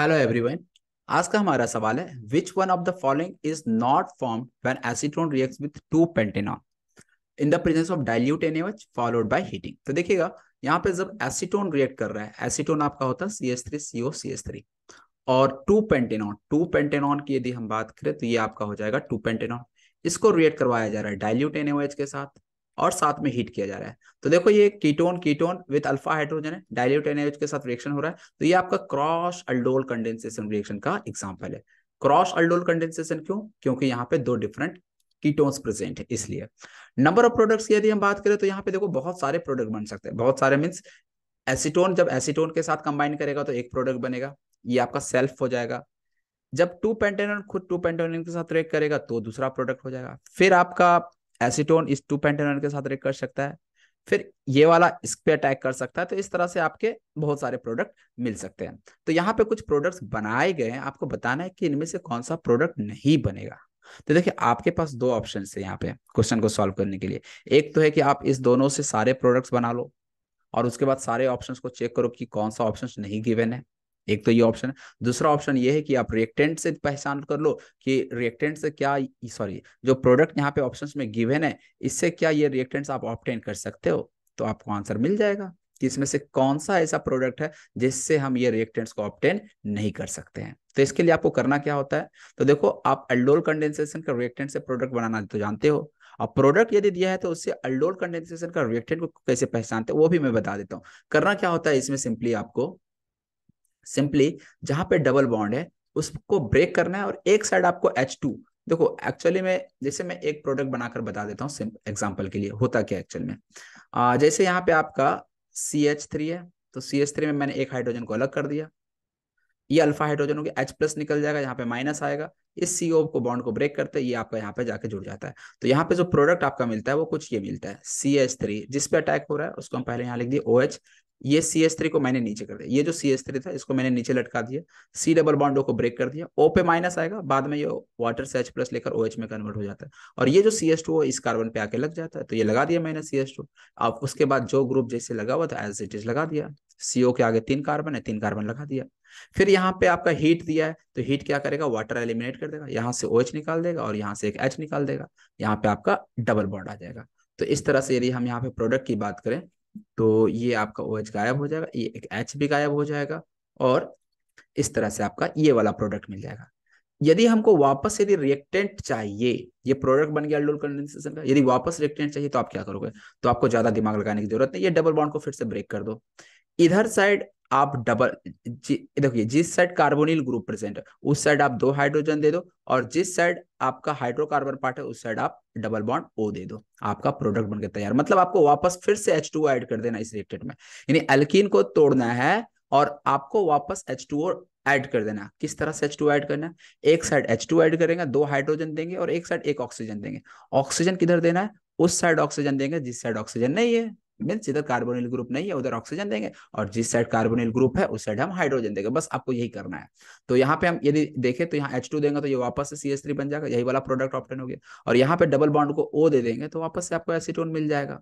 hello everyone आज का हमारा सवाल है which one of the following is not form when acetone reacts with two pentanol in the presence of dilute NH followed by heating तो देखिएगा यहाँ पे जब एसीटोन रिएक्ट कर रहा है एसीटोन आपका होता है C S three C C S three और टू पेंटेनॉन टू पेंटेनॉन की यदि हम बात करें तो ये आपका हो जाएगा टू पेंटेनॉन इसको रिएक्ट करवाया जा रहा है डाइल्यूट एनएच के साथ और साथ में हीट किया जा रहा है तो देखो ये ketone ketone with alpha hydrogen है डायल्यूट एनएच के साथ रिएक्शन हो रहा है तो ये आपका क्रॉस अल्डोल कंडेंसेशन रिएक्शन का एग्जाम्पल है क्रॉस अल्डोल कंडेंसेशन क्यों क्योंकि यहाँ पे दो डिफरेंट कीटोन्स प्रेजेंट है इसलिए नंबर ऑफ प्रोडक्ट्स की यदि हम बात करें तो यहाँ पे देखो बहुत सारे प्रोडक्ट बन सकते हैं बहुत सारे मीन्स एसिटोन जब एसिटोन के साथ कंबाइन करेगा तो एक प्रोडक्ट बनेगा ये आपका सेल्फ हो जाएगा जब टू पेंटेनॉन खुद टू पेंटेनॉन के साथ रिएक्ट करेगा तो दूसरा प्रोडक्ट हो जाएगा फिर आपका एसिटोन इस टू पेंटेनॉन के साथ रेक कर सकता है फिर ये वाला इस पे अटैक कर सकता है तो इस तरह से आपके बहुत सारे प्रोडक्ट मिल सकते हैं तो यहाँ पे कुछ प्रोडक्ट्स बनाए गए हैं आपको बताना है कि इनमें से कौन सा प्रोडक्ट नहीं बनेगा तो देखिए आपके पास दो ऑप्शन है यहाँ पे क्वेश्चन को सॉल्व करने के लिए एक तो है कि आप इस दोनों से सारे प्रोडक्ट्स बना लो और उसके बाद सारे ऑप्शंस को चेक करो कि कौन सा ऑप्शंस नहीं गिवन है एक तो ये ऑप्शन है दूसरा ऑप्शन ये है कि आप रिएक्टेंट से पहचान कर लो कि रिएक्टेंट से क्या सॉरी जो प्रोडक्ट यहाँ पे ऑप्शंस में गिवन है इससे क्या ये रिएक्टेंट्स आप ऑप्टेन कर सकते हो तो आपको आंसर मिल जाएगा कि इसमें से कौन सा ऐसा प्रोडक्ट है जिससे हम ये रिएक्टेंट्स को ऑप्टेन नहीं कर सकते हैं तो इसके लिए आपको करना क्या होता है तो देखो आप अल्डोल कंडेंसेशन का रिएक्टेंट से प्रोडक्ट बनाना तो जानते हो अब प्रोडक्ट यदि दिया है तो उससे अल्डोल कंडेंसेशन का रिएक्टेंट को कैसे पहचानते हैं वो भी मैं बता देता हूँ करना क्या होता है इसमें सिंपली आपको सिंपली जहां पे डबल बॉन्ड है उसको ब्रेक करना है और एक साइड आपको एच टू देखो एक्चुअली में जैसे मैं एक प्रोडक्ट बनाकर बता देता हूँ एग्जाम्पल के लिए होता क्या एक्चुअल में आ, जैसे यहाँ पे आपका सी एच थ्री है तो सी एच थ्री में मैंने एक हाइड्रोजन को अलग कर दिया ये अल्फा हाइड्रोजन हो गया एच प्लस निकल जाएगा यहाँ पे माइनस आएगा इस सी ओ को बॉन्ड को ब्रेक करते ये आपका यहाँ पे जाके जुड़ जाता है तो यहाँ पे जो प्रोडक्ट आपका मिलता है वो कुछ ये मिलता है सी एच थ्री जिसपे अटैक हो रहा है उसको हम पहले यहाँ लिख दिए ओ एच ये सी एस थ्री को मैंने नीचे कर दिया ये जो सी एस थ्री था इसको मैंने नीचे लटका दिया सी डबल बॉन्डो को ब्रेक कर दिया ओ पे माइनस आएगा बाद में ये वाटर से एच प्लस लेकर ओ एच में कन्वर्ट हो जाता है और ये जो सी एस टू इस कार्बन पे आके लग जाता है तो ये लगा दिया मैंने सी एस टू अब उसके बाद जो ग्रुप जैसे लगा हुआ था एज इट इज लगा दिया सीओ के आगे तीन कार्बन है तीन कार्बन लगा दिया फिर यहाँ पे आपका हीट दिया है तो हीट क्या करेगा वाटर एलिमिनेट कर देगा यहाँ से ओ एच निकाल देगा और यहाँ से एक एच निकाल देगा यहाँ पे आपका डबल बॉन्ड आ जाएगा तो इस तरह से यदि हम यहाँ पे प्रोडक्ट की बात करें तो ये आपका ओ OH गायब हो जाएगा ये एक एच भी गायब हो जाएगा और इस तरह से आपका ये वाला प्रोडक्ट मिल जाएगा यदि हमको वापस यदि रिएक्टेंट चाहिए ये प्रोडक्ट बन गया अल्डोल कंडेंसेशन का यदि वापस रिएक्टेंट चाहिए तो आप क्या करोगे तो आपको ज्यादा दिमाग लगाने की जरूरत नहीं ये डबल बॉन्ड को फिर से ब्रेक कर दो इधर साइड आप डबल देखिए जिस साइड कार्बोनिल ग्रुप प्रेजेंट है उस साइड आप दो हाइड्रोजन दे दो और जिस साइड आपका हाइड्रोकार्बन पार्ट है उस साइड आप डबल बॉन्ड ओ दे दो आपका प्रोडक्ट बनकर तैयार मतलब आपको वापस फिर से एच टू ऐड कर देना इस रिएक्टेड में यानी एल्किन को तोड़ना है और आपको वापस एच टू और ऐड कर देना किस तरह से एच टू ऐड करना है एक साइड एच टू ऐड करेंगे दो हाइड्रोजन देंगे और एक साइड एक ऑक्सीजन देंगे ऑक्सीजन किधर देना है उस साइड ऑक्सीजन देंगे जिस साइड ऑक्सीजन नहीं है मीन्स इधर कार्बोनिल ग्रुप नहीं है उधर ऑक्सीजन देंगे और जिस साइड कार्बोनिल ग्रुप है उस साइड हम हाइड्रोजन देंगे बस आपको यही करना है तो यहाँ पे हम यदि देखें तो यहाँ एच टू देंगे तो ये वापस से सी एस थ्री बन जाएगा यही वाला प्रोडक्ट ऑप्टेन हो गया और यहाँ पे डबल बॉन्ड को ओ दे देंगे तो वापस से आपको एसीटोन मिल जाएगा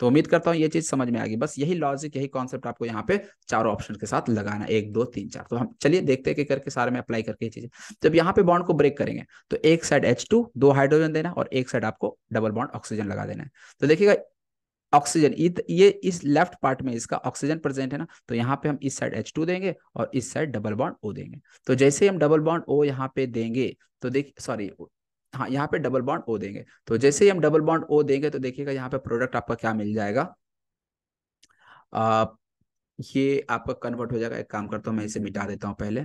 तो उम्मीद करता हूँ ये चीज समझ में आएगी बस यही लॉजिक यही कॉन्सेप्ट आपको यहाँ पे चारों ऑप्शन के साथ लगाना एक दो तीन चार तो हम चलिए देखते हैं कि करके सारे में अप्लाई करके ये चीजें जब यहाँ पे बॉन्ड को ब्रेक करेंगे तो एक साइड एच टू दो हाइड्रोजन देना और एक साइड आपको डबल बॉन्ड ऑक्सीजन लगा देना है तो देखिएगा ऑक्सीजन ये इस लेफ्ट पार्ट में इसका ऑक्सीजन प्रेजेंट है ना तो यहाँ पे हम इस साइड एच टू देंगे और इस साइड डबल बॉन्ड ओ देंगे तो जैसे हम डबल बॉन्ड ओ यहाँ पे देंगे तो देख सॉरी हाँ यहाँ पे डबल बॉन्ड ओ देंगे तो जैसे ही हम डबल बॉन्ड ओ देंगे तो देखिएगा यहाँ पे प्रोडक्ट आपका क्या मिल जाएगा आ, ये आपका कन्वर्ट हो जाएगा एक काम करता हूँ मैं इसे मिटा देता हूँ पहले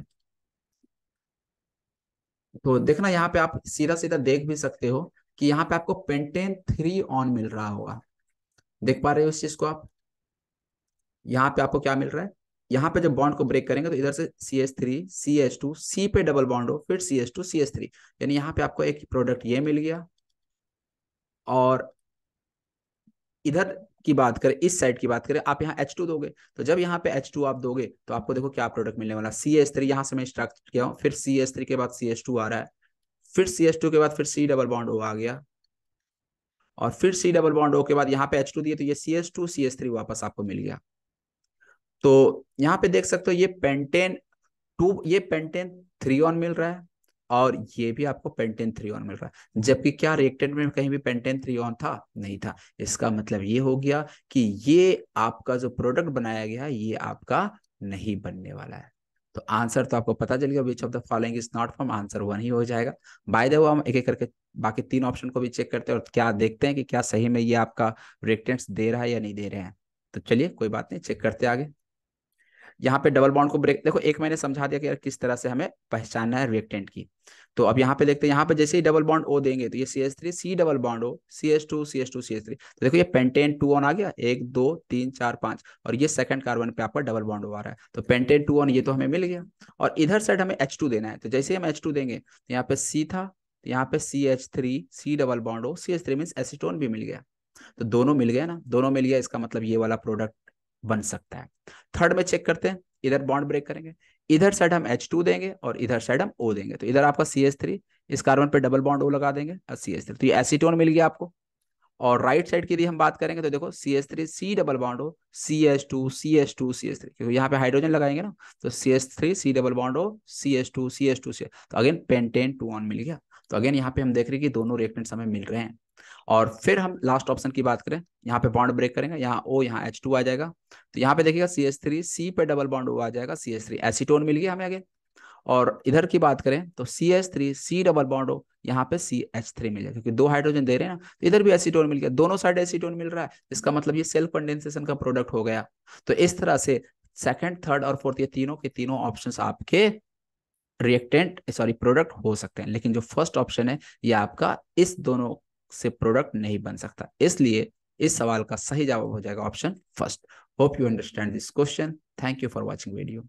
तो देखना यहाँ पे आप सीधा सीधा देख भी सकते हो कि यहाँ पे आपको पेंटेन थ्री ऑन मिल रहा होगा देख पा रहे हो इस चीज को आप यहाँ पे आपको क्या मिल रहा है यहाँ पे जब बॉन्ड को ब्रेक करेंगे तो इधर से C S three C S two C पे डबल बॉन्ड हो फिर C S two C S three यानी यहाँ पे आपको एक प्रोडक्ट ये मिल गया और इधर की बात करें इस साइड की बात करें आप यहाँ एच टू दोगे तो जब यहाँ पे एच टू आप दोगे तो आपको देखो क्या प्रोडक्ट मिलने वाला सी एस थ्री यहाँ से मैं इंस्ट्रक्ट किया हूँ फिर सी एस थ्री के बाद सी एस टू आ रहा है फिर सी एस टू के बाद फिर सी डबल बॉन्ड हो आ गया और फिर सी डबल बॉन्ड ओ के बाद यहाँ पे एच टू दिए तो ये C S two C S three वापस आपको मिल गया तो यहाँ पे देख सकते हो ये पेंटेन टू ये पेंटेन थ्री ऑन मिल रहा है और ये भी आपको पेंटेन थ्री ऑन मिल रहा है जबकि क्या रिएक्टेंट में कहीं भी पेंटेन थ्री ऑन था नहीं था इसका मतलब ये हो गया कि ये आपका जो प्रोडक्ट बनाया गया है ये आपका नहीं बनने वाला है तो आंसर तो आपको पता चल गया which of the following is not from answer one ही हो जाएगा बाय द वे हम एक एक करके बाकी तीन ऑप्शन को भी चेक करते हैं और क्या देखते हैं कि क्या सही में ये आपका रिएक्टेंट्स दे रहा है या नहीं दे रहे हैं तो चलिए कोई बात नहीं चेक करते आगे यहाँ पे डबल बॉन्ड को ब्रेक देखो एक मैंने समझा दिया कि यार किस तरह से हमें पहचानना है रिएक्टेंट की तो अब यहाँ पे देखते हैं यहाँ पे जैसे ही डबल बॉन्ड ओ देंगे तो ये C S three C double bond O C S two C S two C S three तो देखो ये पेंटेन टू ऑन आ गया एक दो तीन चार पांच और ये सेकंड कार्बन पे आपका डबल बॉन्ड ओ आ रहा है तो पेंटेन टू ऑन ये तो हमें मिल गया और इधर साइड हमें एच टू देना है तो जैसे ही हम एच टू देंगे तो यहाँ पे सी था तो यहाँ पे C H three C double bond O C H three mean acetone भी मिल गया तो दोनों मिल गया ना दोनों मिल गया इसका मतलब ये वाला प्रोडक्ट बन सकता है थर्ड में चेक करते हैं इधर बॉन्ड ब्रेक करेंगे इधर साइड हम एच टू देंगे और इधर साइड हम ओ देंगे तो इधर आपका सी एच थ्री इस कार्बन पे डबल बॉन्ड ओ लगा देंगे और सी एच थ्री तो ये एसिटोन मिल गया आपको और राइट साइड की यदि हम बात करेंगे तो देखो C S three C double bond हो C S two C S two C S three क्योंकि यहाँ पे हाइड्रोजन लगाएंगे ना तो C S three C double bond हो C S two C S two C तो अगेन पेंटेन टू ऑन मिल गया तो अगेन यहाँ पे हम देख रहे हैं कि दोनों रिएक्टेंट्स हमें मिल रहे हैं और फिर हम लास्ट ऑप्शन की बात करें यहाँ पे बॉन्ड ब्रेक करेंगे यहाँ ओ यहाँ एच टू आ जाएगा तो यहाँ पे देखिएगा सी एच थ्री सी पे डबल बॉन्ड ओ आ जाएगा सी एस थ्री एसीटोन मिल गया हमें आगे और इधर की बात करें तो C S three C double bond O यहाँ पे सी एच थ्री मिल जाएगा क्योंकि दो हाइड्रोजन दे रहे हैं ना तो इधर भी एसीटोन मिल गया दोनों साइड एसीटोन मिल रहा है इसका मतलब ये सेल्फ कंडेंसेशन का प्रोडक्ट हो गया तो इस तरह से सेकंड थर्ड और फोर्थ ये तीनों के तीनों ऑप्शन आपके रिएक्टेंट सॉरी प्रोडक्ट हो सकते हैं लेकिन जो फर्स्ट ऑप्शन है ये आपका इस दोनों से प्रोडक्ट नहीं बन सकता इसलिए इस सवाल का सही जवाब हो जाएगा option first hope you understand this question thank you for watching video